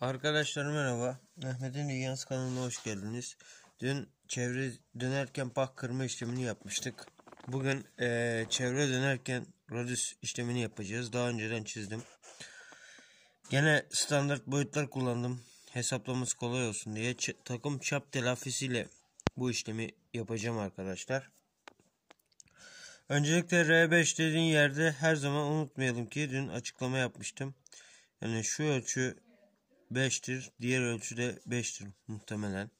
Arkadaşlar merhaba. Mehmet'in Dünyası kanalına hoş geldiniz. Dün çevre dönerken pak kırma işlemini yapmıştık. Bugün e, çevre dönerken radius işlemini yapacağız. Daha önceden çizdim. Gene standart boyutlar kullandım. Hesaplaması kolay olsun diye Ç takım çap telafisiyle bu işlemi yapacağım arkadaşlar. Öncelikle R5 dediğin yerde her zaman unutmayalım ki dün açıklama yapmıştım. Yani şu ölçü 5'tir. Diğer ölçü de 5'tir muhtemelen.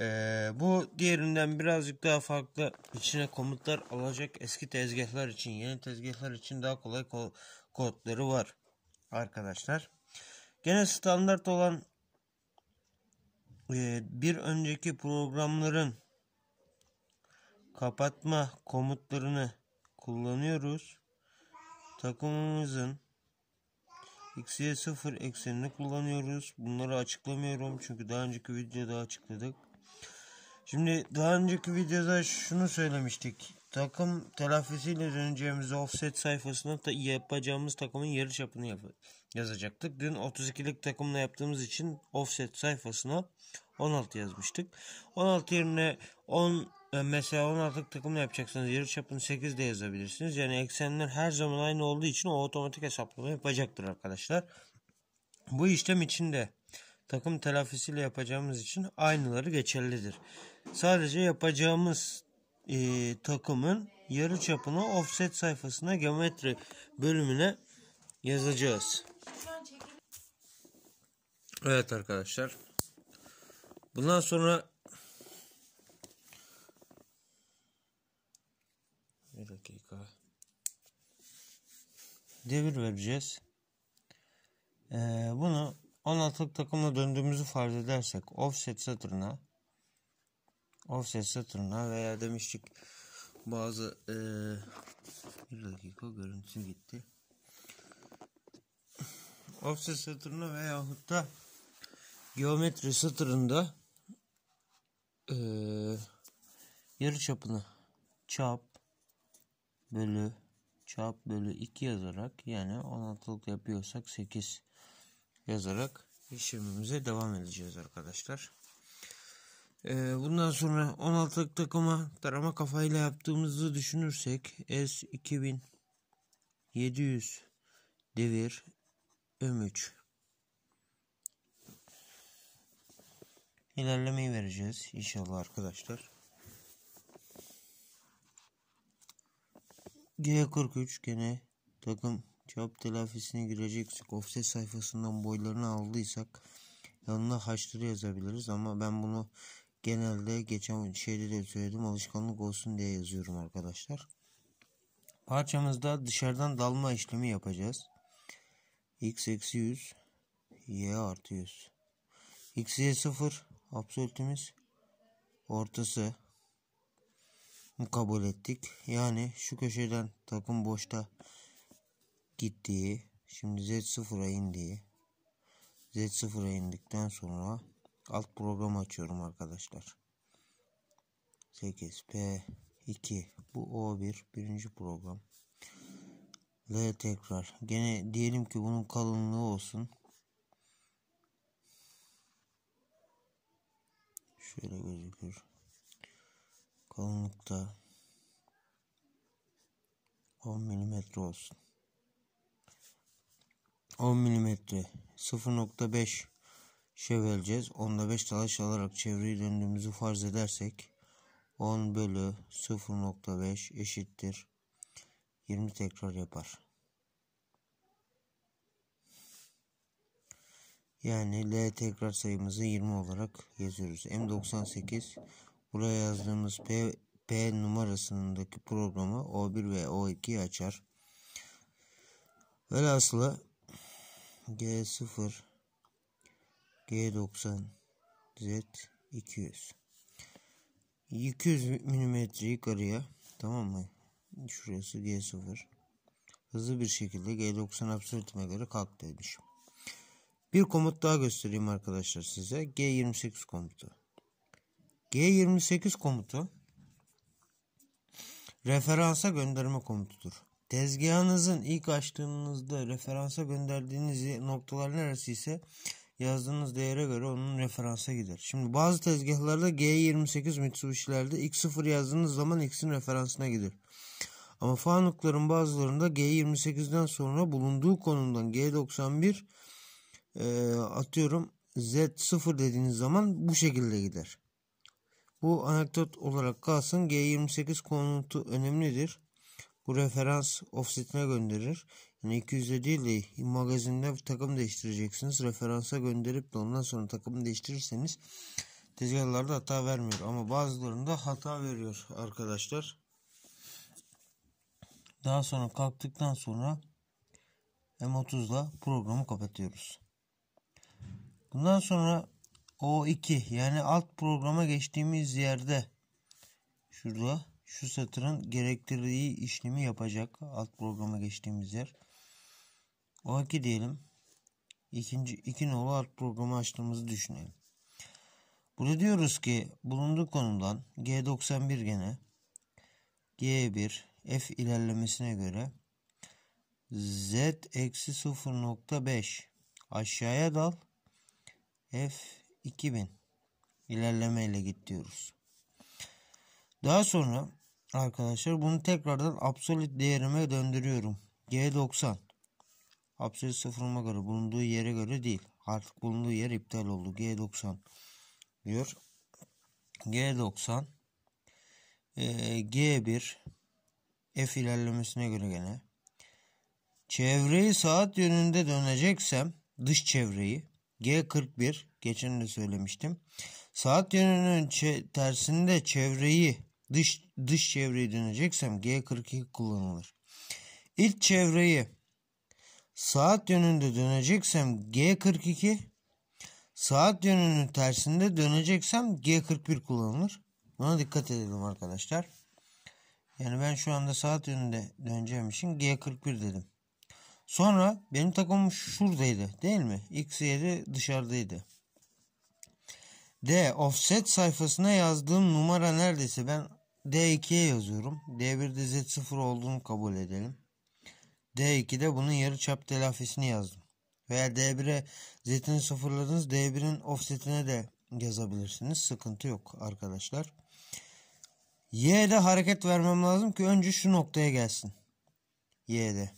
Ee, bu diğerinden birazcık daha farklı içine komutlar alacak eski tezgahlar için yeni tezgahlar için daha kolay ko kodları var arkadaşlar. Gene standart olan e, bir önceki programların kapatma komutlarını kullanıyoruz. Takımımızın x'ye 0 eksenini kullanıyoruz. Bunları açıklamıyorum çünkü daha önceki videoda açıkladık. Şimdi daha önceki videoda şunu söylemiştik. Takım telafisiyle döneceğimiz offset sayfasına ta yapacağımız takımın yarı çapını yap yazacaktık. Dün 32'lik takımla yaptığımız için offset sayfasına 16 yazmıştık. 16 yerine 10 ee, mesela 16 takımla yapacaksanız yarı çapını 8 de yazabilirsiniz. Yani eksenler her zaman aynı olduğu için o otomatik hesaplama yapacaktır arkadaşlar. Bu işlem içinde takım telafisiyle yapacağımız için aynıları geçerlidir. Sadece yapacağımız e, takımın yarı çapını offset sayfasına geometri bölümüne yazacağız. Evet arkadaşlar. Bundan sonra dakika. Devir vereceğiz. Ee, bunu 16'lık takımla döndüğümüzü farz edersek offset satırına offset satırına veya demiştik bazı ee, bir dakika görüntü gitti. Offset satırına veya da geometri satırında ee, yarı çapını çap bölü çarp bölü 2 yazarak yani 16'lık yapıyorsak 8 yazarak işlemimize devam edeceğiz arkadaşlar. Ee, bundan sonra 16'lık takıma tarama kafayla yaptığımızı düşünürsek S 2700 devir M3 ilerlemeyi vereceğiz inşallah arkadaşlar. G43 gene takım cevap telafisini gireceksek offset sayfasından boylarını aldıysak yanına haçları yazabiliriz ama ben bunu genelde geçen şeyde de söyledim alışkanlık olsun diye yazıyorum arkadaşlar. Parçamızda dışarıdan dalma işlemi yapacağız. x eksi 100 y artı 100 x'ye 0 absolutimiz ortası kabul ettik. Yani şu köşeden takım boşta gittiği, şimdi Z0'a indiği, Z0'a indikten sonra alt program açıyorum arkadaşlar. 8 P2 bu O1 birinci program. L tekrar. Gene diyelim ki bunun kalınlığı olsun. Şöyle gözükür. Kalınlıkta 10 milimetre olsun. 10 milimetre, 0.5 çevireceğiz. Onda 5 talaş alarak çevreyi döndüğümüzü farz edersek 10 bölü 0.5 eşittir. 20 tekrar yapar. Yani L tekrar sayımızı 20 olarak yazıyoruz. M98 Buraya yazdığımız P, P numarasındaki programı O1 ve O2'yi açar. Velhasılı G0 G90 Z200 200 milimetre yukarıya tamam mı? Şurası G0 hızlı bir şekilde G90 absolutime göre kalktı demişim. Bir komut daha göstereyim arkadaşlar size. G28 komutu. G28 komutu referansa gönderme komutudur. Tezgahınızın ilk açtığınızda referansa gönderdiğiniz noktalar neresi ise yazdığınız değere göre onun referansa gider. Şimdi bazı tezgahlarda G28 Mitsubishi'lerde X0 yazdığınız zaman X'in referansına gider. Ama Fanuc'ların bazılarında G28'den sonra bulunduğu konumdan G91 e, atıyorum Z0 dediğiniz zaman bu şekilde gider. Bu anekdot olarak kalsın. G28 konutu önemlidir. Bu referans offsetine gönderir. Yani 200'de değil de magazinde takım değiştireceksiniz. Referansa gönderip de ondan sonra takım değiştirirseniz tezgahlarda hata vermiyor. Ama bazılarında hata veriyor arkadaşlar. Daha sonra kalktıktan sonra M30'la programı kapatıyoruz. Bundan sonra o2 yani alt programa geçtiğimiz yerde şurada şu satırın gerektirdiği işlemi yapacak alt programa geçtiğimiz yer. O2 diyelim. İkinci, iki nolu alt programı açtığımızı düşünelim. Burada diyoruz ki bulunduğu konumdan G91 gene G1 F ilerlemesine göre Z eksi 0.5 aşağıya dal F 2000 ilerlemeyle git diyoruz. Daha sonra arkadaşlar bunu tekrardan absolut değerime döndürüyorum. G90 absolut sıfırıma göre bulunduğu yere göre değil. Artık bulunduğu yer iptal oldu. G90 diyor. G90 e, G1 F ilerlemesine göre gene çevreyi saat yönünde döneceksem dış çevreyi G41 Geçen de söylemiştim. Saat yönünün tersinde çevreyi dış, dış çevreyi döneceksem G42 kullanılır. İlk çevreyi saat yönünde döneceksem G42 saat yönünün tersinde döneceksem G41 kullanılır. Buna dikkat edelim arkadaşlar. Yani ben şu anda saat yönünde döneceğim için G41 dedim. Sonra benim takımım şuradaydı değil mi? X7 dışarıdaydı. D. Offset sayfasına yazdığım numara neredeyse ben D2'ye yazıyorum. D1'de Z0 olduğunu kabul edelim. D2'de bunun yarı çap telafisini yazdım. Veya D1'e Z'ini sıfırladınız. D1'in offsetine de yazabilirsiniz. Sıkıntı yok arkadaşlar. Y'de hareket vermem lazım ki önce şu noktaya gelsin. Y'de.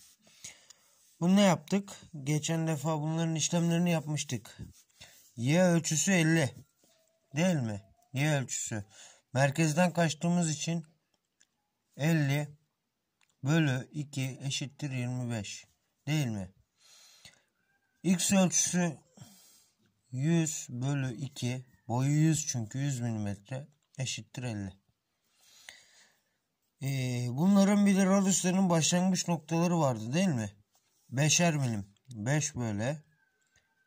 Bunu ne yaptık? Geçen defa bunların işlemlerini yapmıştık. Y ölçüsü 50 değil mi? Y ölçüsü. Merkezden kaçtığımız için 50 bölü 2 eşittir 25 değil mi? X ölçüsü 100 bölü 2 boyu 100 çünkü 100 milimetre eşittir 50. Ee, bunların bir de radüslerin başlangıç noktaları vardı değil mi? 5'er milim. 5 böyle.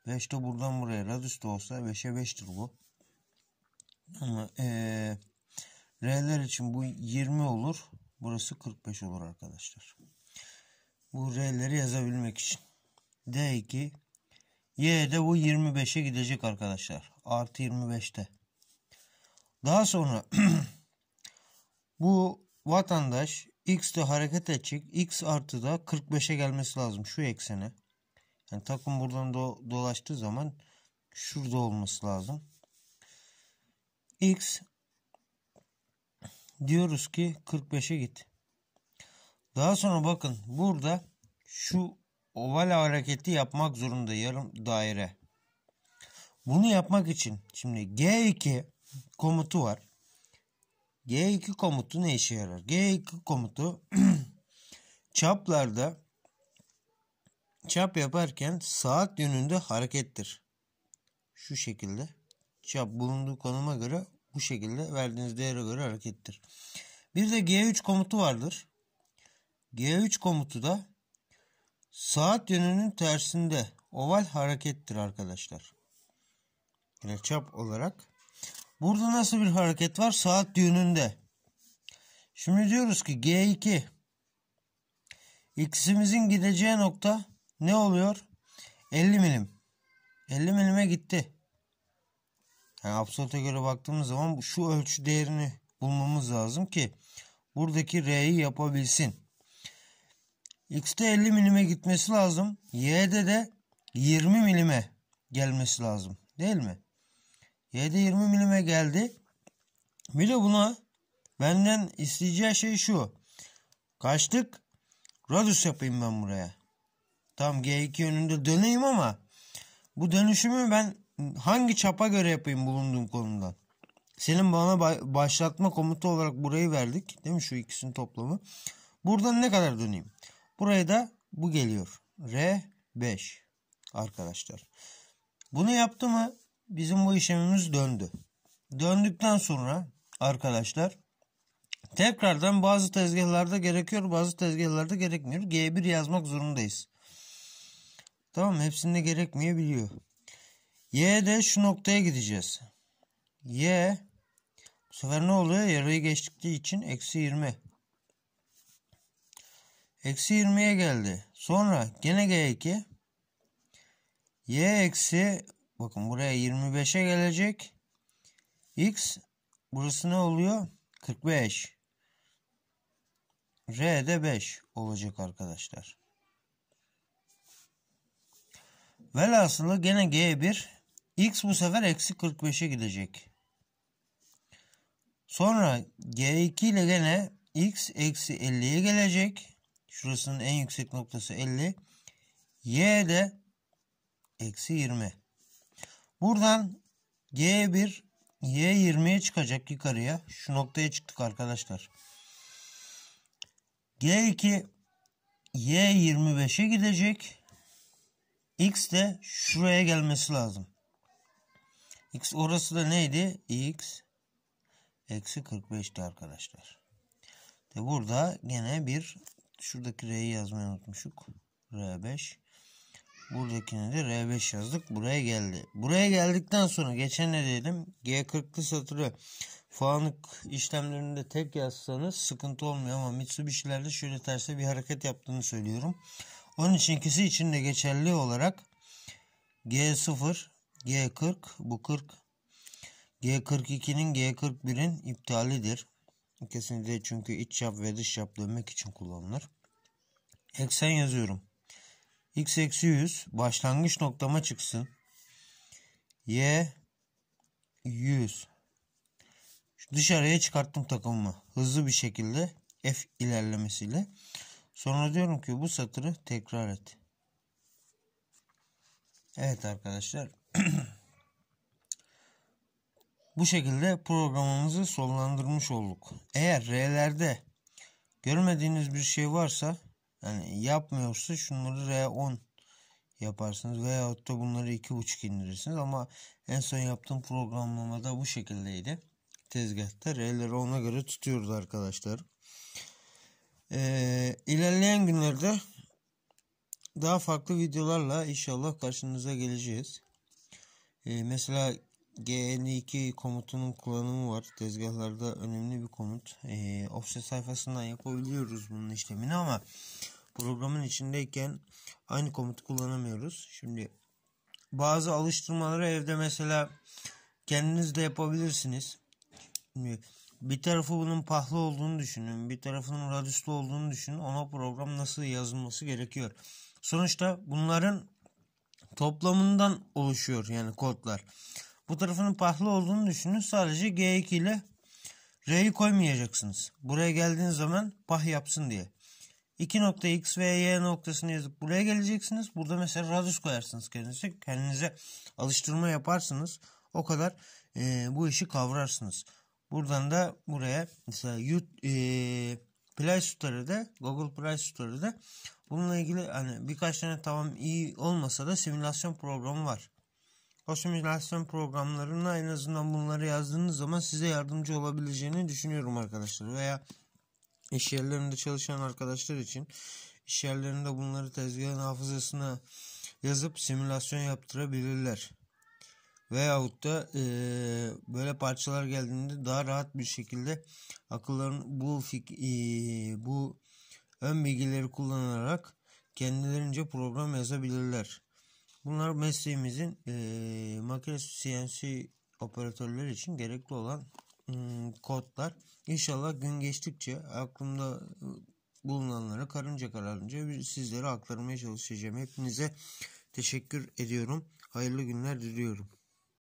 5 de buradan buraya. Radius da olsa 5'e 5'tir bu. Ee, R'ler için bu 20 olur. Burası 45 olur arkadaşlar. Bu R'leri yazabilmek için. D2 Y'de bu 25'e gidecek arkadaşlar. Artı 25'te. Daha sonra bu vatandaş X'de hareket edecek. X artı da 45'e gelmesi lazım şu eksene. Yani takım buradan do dolaştığı zaman şurada olması lazım. X diyoruz ki 45'e git. Daha sonra bakın burada şu oval hareketi yapmak zorunda yarım daire. Bunu yapmak için şimdi G2 komutu var. G2 komutu ne işe yarar? G2 komutu çaplarda çap yaparken saat yönünde harekettir. Şu şekilde şey bulunduğu konuma göre bu şekilde verdiğiniz değere göre harekettir. Bir de G3 komutu vardır. G3 komutu da saat yönünün tersinde oval harekettir arkadaşlar. Yine çap olarak. Burada nasıl bir hareket var? Saat yönünde. Şimdi diyoruz ki G2 x'imizin gideceği nokta ne oluyor? 50 milim. 50 milime gitti. Yani absoluta göre baktığımız zaman şu ölçü değerini bulmamız lazım ki buradaki R'yi yapabilsin. X'te 50 milime gitmesi lazım. Y'de de 20 milime gelmesi lazım. Değil mi? Y'de 20 milime geldi. Bir de buna benden isteyeceği şey şu. Kaçtık? Radius yapayım ben buraya. Tam G2 önünde döneyim ama bu dönüşümü ben hangi çapa göre yapayım bulunduğum konumdan? Senin bana başlatma komutu olarak burayı verdik. Değil mi şu ikisinin toplamı? Buradan ne kadar döneyim? Buraya da bu geliyor. R5 arkadaşlar. Bunu yaptı mı bizim bu işlemimiz döndü. Döndükten sonra arkadaşlar tekrardan bazı tezgahlarda gerekiyor bazı tezgahlarda gerekmiyor. G1 yazmak zorundayız. Tamam hepsinde gerekmeyebiliyor. Y'de şu noktaya gideceğiz. Y bu sefer ne oluyor? Yarıyı geçtikliği için eksi 20. Eksi 20'ye geldi. Sonra gene G2. Y eksi bakın buraya 25'e gelecek. X burası ne oluyor? 45. R de 5 olacak arkadaşlar. Velhasılı gene G1 X bu sefer eksi 45'e gidecek. Sonra G2 ile gene X eksi 50'ye gelecek. Şurasının en yüksek noktası 50. Y de eksi 20. Buradan G1 Y 20'ye çıkacak yukarıya. Şu noktaya çıktık arkadaşlar. G2 Y 25'e gidecek. X de şuraya gelmesi lazım. X orası da neydi? X eksi 45'ti arkadaşlar. De burada gene bir şuradaki R'yi yazmayı unutmuşuk. R5. Buradakine de R5 yazdık. Buraya geldi. Buraya geldikten sonra geçen ne dedim? G40'lı satırı faanlık işlemlerinde tek yazsanız sıkıntı olmuyor ama Mitsubishi'lerde şöyle terse bir hareket yaptığını söylüyorum. Onun için ikisi için de geçerli olarak G0 G40 bu 40. G42'nin G41'in iptalidir. İkisini de çünkü iç yap ve dış yap dönmek için kullanılır. Eksen yazıyorum. X eksi 100 başlangıç noktama çıksın. Y 100. dışarıya çıkarttım takımımı. Hızlı bir şekilde F ilerlemesiyle. Sonra diyorum ki bu satırı tekrar et. Evet arkadaşlar Bu şekilde programımızı sonlandırmış olduk. Eğer R'lerde görmediğiniz bir şey varsa yani yapmıyorsa şunları R10 yaparsınız veyahut da bunları 2.5 indirirsiniz ama en son yaptığım programlamada bu şekildeydi. Tezgahta R'leri ona göre tutuyoruz arkadaşlar. Ee, ilerleyen günlerde daha farklı videolarla inşallah karşınıza geleceğiz. Ee, mesela GL2 komutunun kullanımı var. Tezgahlarda önemli bir komut. E, offset sayfasından yapabiliyoruz bunun işlemini ama programın içindeyken aynı komutu kullanamıyoruz. Şimdi bazı alıştırmaları evde mesela kendiniz de yapabilirsiniz. Şimdi bir tarafı bunun pahlı olduğunu düşünün. Bir tarafının radyuslu olduğunu düşünün. Ona program nasıl yazılması gerekiyor. Sonuçta bunların toplamından oluşuyor yani kodlar. Bu tarafının pahalı olduğunu düşünün. Sadece G2 ile R'yi koymayacaksınız. Buraya geldiğiniz zaman pah yapsın diye. 2 x ve y noktasını yazıp buraya geleceksiniz. Burada mesela radius koyarsınız kendinize. Kendinize alıştırma yaparsınız. O kadar e, bu işi kavrarsınız. Buradan da buraya mesela yut, e, Play Store'da, Google Play Store'da bununla ilgili hani birkaç tane tamam iyi olmasa da simülasyon programı var. O simülasyon programlarına en azından bunları yazdığınız zaman size yardımcı olabileceğini düşünüyorum arkadaşlar. Veya iş yerlerinde çalışan arkadaşlar için iş yerlerinde bunları tezgahın hafızasına yazıp simülasyon yaptırabilirler veyahut da e, böyle parçalar geldiğinde daha rahat bir şekilde akılların bu fik, e, bu ön bilgileri kullanarak kendilerince program yazabilirler. Bunlar mesleğimizin e, makine CNC operatörleri için gerekli olan e, kodlar. İnşallah gün geçtikçe aklımda bulunanları karınca kararınca sizlere aktarmaya çalışacağım. Hepinize teşekkür ediyorum. Hayırlı günler diliyorum.